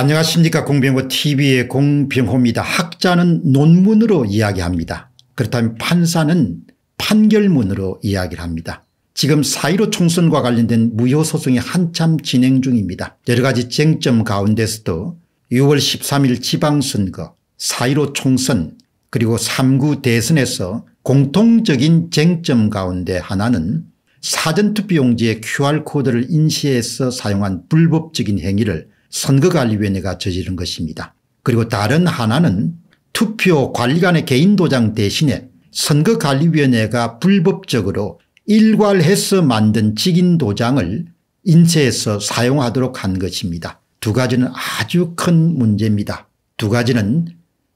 안녕하십니까 공병호 tv의 공병호입니다. 학자는 논문으로 이야기합니다. 그렇다면 판사는 판결문으로 이야기를 합니다. 지금 4.15 총선과 관련된 무효소송이 한참 진행 중입니다. 여러 가지 쟁점 가운데서도 6월 13일 지방선거 4.15 총선 그리고 3구 대선에서 공통적인 쟁점 가운데 하나는 사전투표용지의 QR코드를 인쇄해서 사용한 불법적인 행위를 선거관리위원회가 저지른 것입니다. 그리고 다른 하나는 투표 관리관의 개인 도장 대신에 선거관리위원회가 불법적으로 일괄해서 만든 직인 도장을 인쇄해서 사용하도록 한 것입니다. 두 가지는 아주 큰 문제입니다. 두 가지는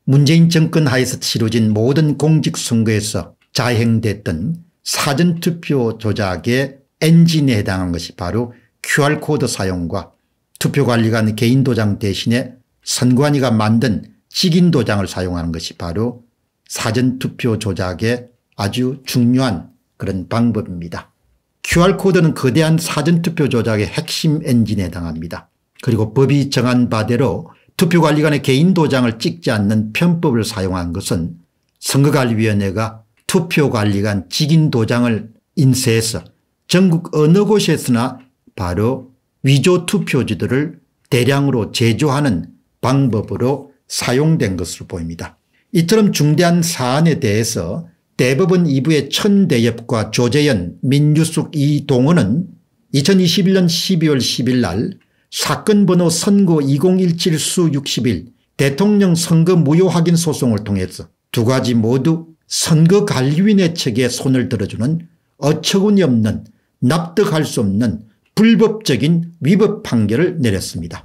문재인 정권 하에서 치러진 모든 공직선거에서 자행됐던 사전투표 조작의 엔진에 해당한 것이 바로 QR코드 사용과 투표관리관 개인도장 대신에 선관위가 만든 직인도장을 사용하는 것이 바로 사전투표 조작의 아주 중요한 그런 방법입니다. QR코드는 거대한 사전투표 조작의 핵심 엔진에 해당합니다. 그리고 법이 정한 바대로 투표관리관의 개인도장을 찍지 않는 편법을 사용한 것은 선거관리위원회가 투표관리관 직인도장을 인쇄해서 전국 어느 곳에서나 바로 위조 투표지들을 대량으로 제조하는 방법으로 사용된 것으로 보입니다. 이처럼 중대한 사안에 대해서 대법원 2부의 천대엽과 조재현, 민유숙 이동호는 2021년 12월 10일 날 사건 번호 선고 2017 수61 대통령 선거 무효 확인 소송을 통해서 두 가지 모두 선거 관리위원회 측에 손을 들어주는 어처구니없는 납득할 수 없는 불법적인 위법 판결을 내렸습니다.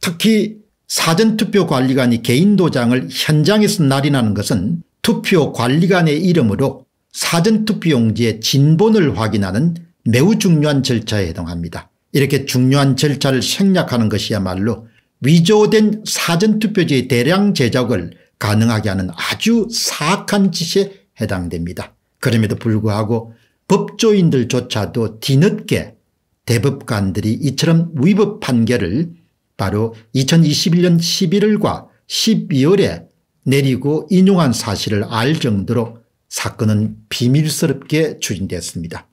특히 사전투표관리관이 개인 도장을 현장에서 날인하는 것은 투표관리관의 이름으로 사전투표용지의 진본을 확인하는 매우 중요한 절차에 해당합니다. 이렇게 중요한 절차를 생략하는 것이야말로 위조된 사전투표지의 대량 제작을 가능하게 하는 아주 사악한 짓에 해당됩니다. 그럼에도 불구하고 법조인들조차도 뒤늦게 대법관들이 이처럼 위법 판결을 바로 2021년 11월과 12월에 내리고 인용한 사실을 알 정도로 사건은 비밀스럽게 추진됐습니다.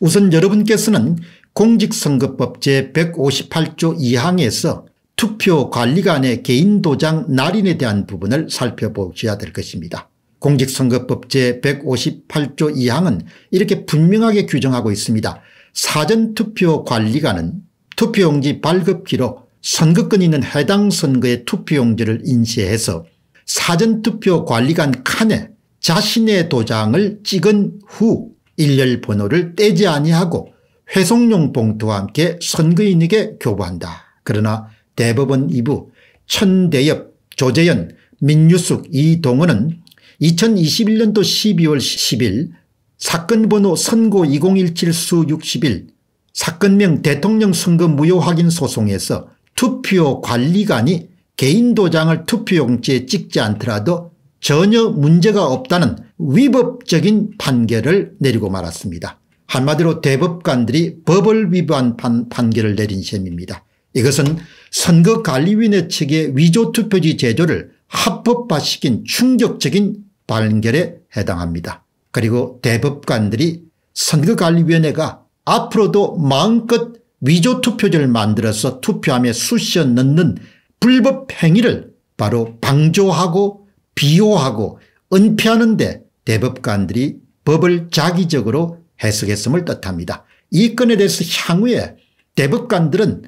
우선 여러분께서는 공직선거법 제158조 2항에서 투표관리관의 개인 도장 날인에 대한 부분을 살펴보셔야 될 것입니다. 공직선거법 제158조 2항은 이렇게 분명하게 규정하고 있습니다. 사전투표 관리관은 투표용지 발급기로 선거권 있는 해당 선거의 투표용지를 인쇄해서 사전투표 관리관 칸에 자신의 도장을 찍은 후 일렬 번호를 떼지 아니하고 회송용 봉투와 함께 선거인에게 교부한다. 그러나 대법원 2부 천대엽, 조재현, 민유숙, 이동은은 2021년도 12월 10일 사건 번호 선고 2017수6 0일 사건명 대통령 선거 무효 확인 소송에서 투표 관리관이 개인 도장을 투표용지에 찍지 않더라도 전혀 문제가 없다는 위법적인 판결을 내리고 말았습니다. 한마디로 대법관들이 법을 위반 판, 판결을 내린 셈입니다. 이것은 선거관리위원회 측의 위조투표지 제조를 합법화시킨 충격적인 발결에 해당합니다. 그리고 대법관들이 선거관리위원회가 앞으로도 마음껏 위조 투표제를 만들어서 투표함에 쑤셔 넣는 불법 행위를 바로 방조하고 비호하고 은폐하는데 대법관들이 법을 자기적으로 해석했음을 뜻합니다. 이 건에 대해서 향후에 대법관들은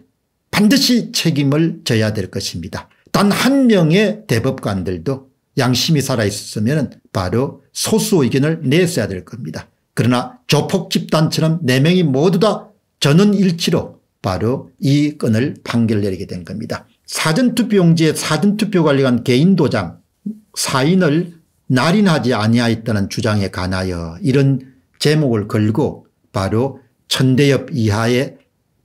반드시 책임을 져야 될 것입니다. 단 한 명의 대법관들도 양심이 살아있었으면 바로 소수 의견을 냈어야 될 겁니다. 그러나 조폭 집단처럼 4명이 모두 다 저는 일치로 바로 이 건을 판결 내리게 된 겁니다. 사전투표용지에 사전투표 관리관 개인 도장 사인을 날인하지 아니하였다는 주장에 관하여 이런 제목을 걸고 바로 천대엽 이하의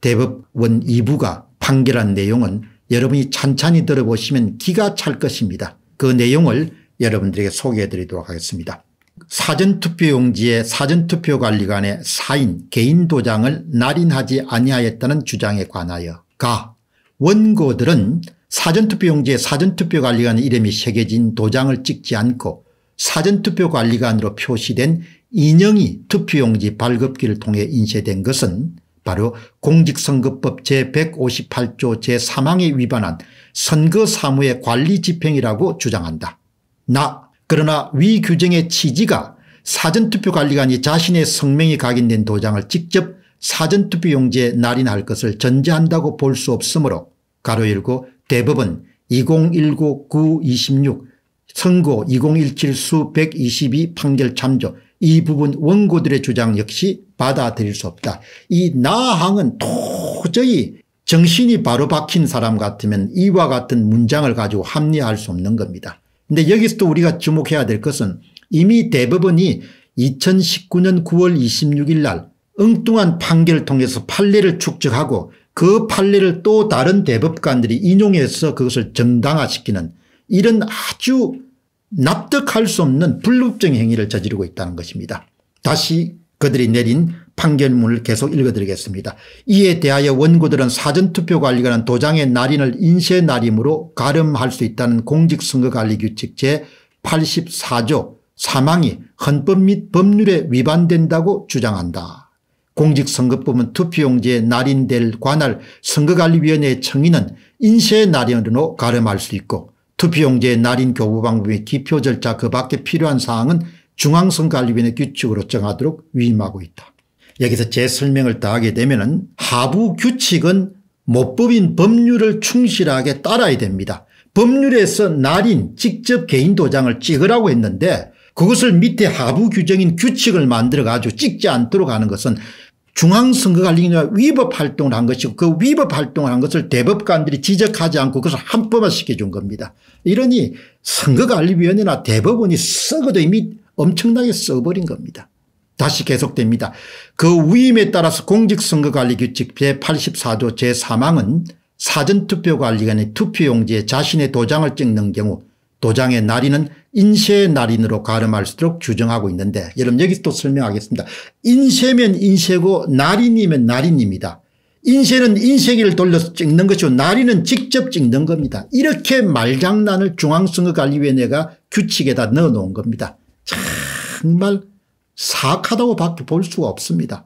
대법원 2부가 판결한 내용은 여러분이 찬찬히 들어보시면 기가 찰 것입니다. 그 내용을 여러분들에게 소개해 드리도록 하겠습니다. 사전투표용지에 사전투표관리관의 사인 개인 도장을 날인하지 아니하였다는 주장에 관하여 가 원고들은 사전투표용지에 사전투표관리관 이름이 새겨진 도장을 찍지 않고 사전투표관리관으로 표시된 인형이 투표용지 발급기를 통해 인쇄된 것은 바로 공직선거법 제158조 제3항에 위반한 선거사무의 관리집행이라고 주장한다. 나 그러나 위 규정의 취지가 사전투표관리관이 자신의 성명이 각인된 도장을 직접 사전투표용지에 날인할 것을 전제한다고 볼 수 없으므로 가로 열고 대법원 2019-926선거2017수122 판결 참조 이 부분 원고들의 주장 역시 받아들일 수 없다. 이 나항은 도저히 정신이 바로 박힌 사람 같으면 이와 같은 문장을 가지고 합리화할 수 없는 겁니다. 근데 여기서도 우리가 주목해야 될 것은 이미 대법원이 2019년 9월 26일 날 엉뚱한 판결을 통해서 판례를 축적하고 그 판례를 또 다른 대법관들이 인용해서 그것을 정당화시키는 이런 아주 납득할 수 없는 불법적 행위를 저지르고 있다는 것입니다. 다시 그들이 내린 판결문을 계속 읽어드리겠습니다. 이에 대하여 원고들은 사전투표관리관은 도장의 날인을 인쇄 날임으로 가름할 수 있다는 공직선거관리 규칙 제84조 사망이 헌법 및 법률에 위반된다고 주장한다. 공직선거법은 투표용지에 날인될 관할 선거관리위원회의 청의는 인쇄 날인으로 가름할 수 있고 투표용지의 날인 교부 방법의 기표 절차 그 밖에 필요한 사항은 중앙선관리위원회 규칙으로 정하도록 위임하고 있다. 여기서 제 설명을 다하게 되면 은 하부 규칙은 모법인 법률을 충실하게 따라야 됩니다. 법률에서 날인 직접 개인 도장을 찍으라고 했는데 그것을 밑에 하부 규정인 규칙을 만들어 가지고 찍지 않도록 하는 것은 중앙선거관리위원회가 위법 활동을 한 것이고 그 위법 활동을 한 것을 대법관들이 지적하지 않고 그것을 한법화 시켜준 겁니다. 이러니 선거관리위원회나 대법원이 썩어도 이미 엄청나게 써버린 겁니다. 다시 계속됩니다. 그 위임에 따라서 공직선거관리규칙 제84조 제3항은 사전투표관리관이 투표용지에 자신의 도장을 찍는 경우 도장의 날인은 인쇄의 날인으로 가름할수록 규정하고 있는데 여러분 여기서 또 설명하겠습니다. 인쇄면 인쇄고 날인이면 날인입니다. 인쇄는 인쇄기를 돌려서 찍는 것이고 날인은 직접 찍는 겁니다. 이렇게 말장난을 중앙선거관리위원회가 규칙에다 넣어놓은 겁니다. 정말 사악하다고 밖에 볼 수가 없습니다.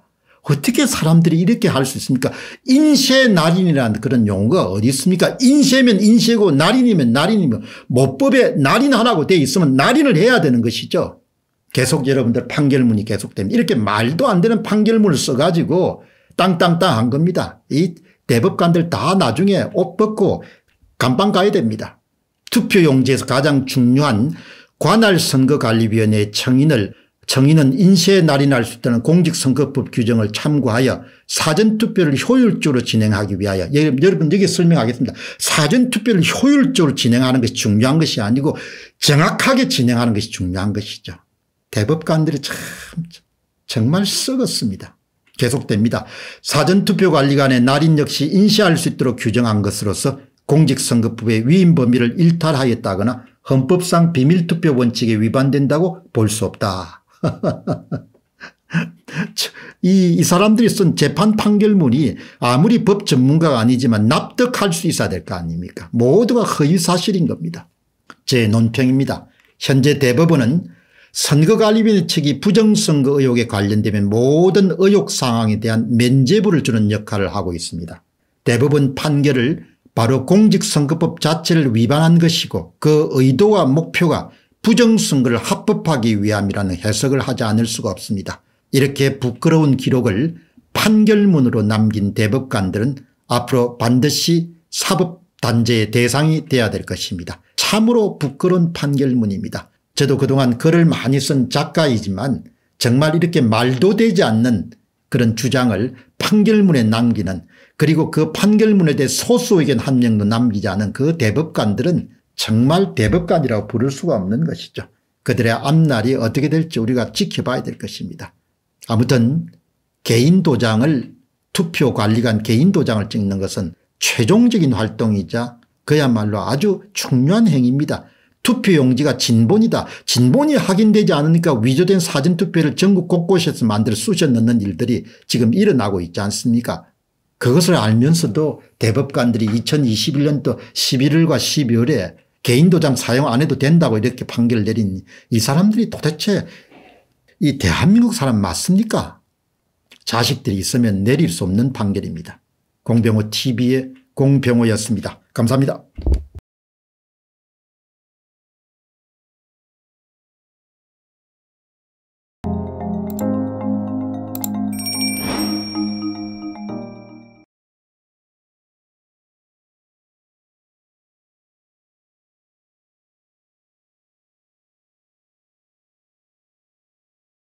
어떻게 사람들이 이렇게 할 수 있습니까? 인쇄 날인이라는 그런 용어가 어디 있습니까? 인쇄면 인쇄고 날인이면 날인이면 모법에 날인 하라고돼 있으면 날인을 해야 되는 것이죠. 계속 여러분들 판결문이 계속됩니다. 이렇게 말도 안 되는 판결문을 써가지고 땅땅땅 한 겁니다. 이 대법관들 다 나중에 옷 벗고 감방 가야 됩니다. 투표용지에서 가장 중요한 관할선거관리위원회 청인을 정의는 인쇄의 날이 날수 있다는 공직선거법 규정을 참고하여 사전투표를 효율적으로 진행하기 위하여 예, 여러분 여기 설명하겠습니다. 사전투표를 효율적으로 진행하는 것이 중요한 것이 아니고 정확하게 진행하는 것이 중요한 것이죠. 대법관들이 참 정말 썩었습니다. 계속됩니다. 사전투표관리관의 날인 역시 인쇄할 수 있도록 규정한 것으로서 공직선거법의 위임 범위를 일탈하였다거나 헌법상 비밀투표 원칙에 위반된다고 볼 수 없다. 이, 이 사람들이 쓴 재판 판결문이 아무리 법 전문가가 아니지만 납득할 수 있어야 될 거 아닙니까 모두가 허위사실인 겁니다. 제 논평입니다. 현재 대법원은 선거관리위원 측이 부정선거 의혹에 관련되면 모든 의혹 상황에 대한 면제부를 주는 역할을 하고 있습니다. 대법원 판결을 바로 공직선거법 자체를 위반한 것이고 그 의도와 목표가 부정선거를 합법하기 위함이라는 해석을 하지 않을 수가 없습니다. 이렇게 부끄러운 기록을 판결문으로 남긴 대법관들은 앞으로 반드시 사법단죄의 대상이 돼야 될 것입니다. 참으로 부끄러운 판결문입니다. 저도 그동안 글을 많이 쓴 작가이지만 정말 이렇게 말도 되지 않는 그런 주장을 판결문에 남기는 그리고 그 판결문에 대해 소수 의견 한 명도 남기지 않은 그 대법관들은 정말 대법관이라고 부를 수가 없는 것이죠. 그들의 앞날이 어떻게 될지 우리가 지켜봐야 될 것입니다. 아무튼 개인 도장을 투표관리관 개인 도장을 찍는 것은 최종적인 활동이자 그야말로 아주 중요한 행위입니다. 투표용지가 진본이다. 진본이 확인되지 않으니까 위조된 사전투표를 전국 곳곳에서 만들어 쑤셔 넣는 일들이 지금 일어나고 있지 않습니까 그것을 알면서도 대법관들이 2021년도 11월과 12월에 개인 도장 사용 안 해도 된다고 이렇게 판결을 내린 이 사람들이 도대체 이 대한민국 사람 맞습니까? 자식들이 있으면 내릴 수 없는 판결입니다. 공병호 TV의 공병호였습니다. 감사합니다.